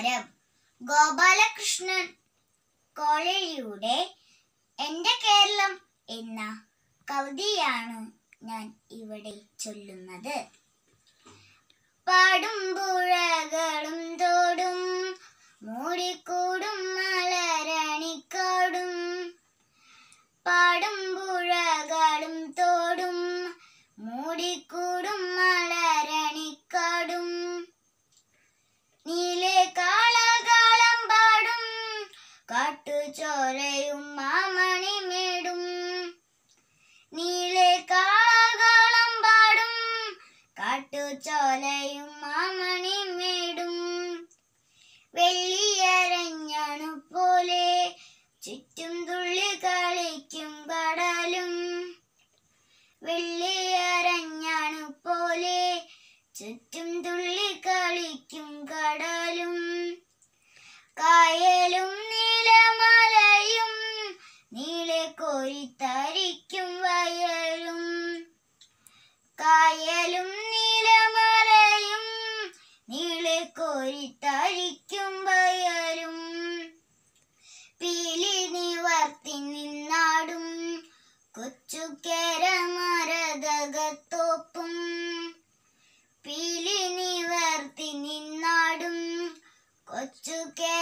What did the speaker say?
നമസ്കാരം ഗോപാലകൃഷ്ണൻ കോളേജിയുടെ എൻ്റെ കേരളം എന്ന കവിതയാണ് ഞാൻ ഇവിടെ ചൊല്ലുന്നത് പാടും പുഴകളും തോടും മൂടിക്കൂടും മലരണിക്കാടും പാടും പുഴകളും തോടും മൂടിക്കൂ ചോരയും മാമണിമേടും നീളെ കാളകളം പാടും കാട്ടുചോലയും മാമണിമേടും വെള്ളിയരഞ്ഞണു പോലെ ചുറ്റും തുള്ളി കളിക്കും കടലും വെള്ളിയരഞ്ഞണു പോലെ ചുറ്റും തുള്ളി കളിക്കും കടലും പൂരിത്തരിക്കും വയലും കായലും നീലമലയും നീളെ കോരിത്തരിക്കും വയലും പീലി നിവർത്തി നിന്നാടും കൊച്ചു കേരമരതകത്തോപ്പും പീലി നിവർത്തി നിന്നാടും കൊച്ചു കേ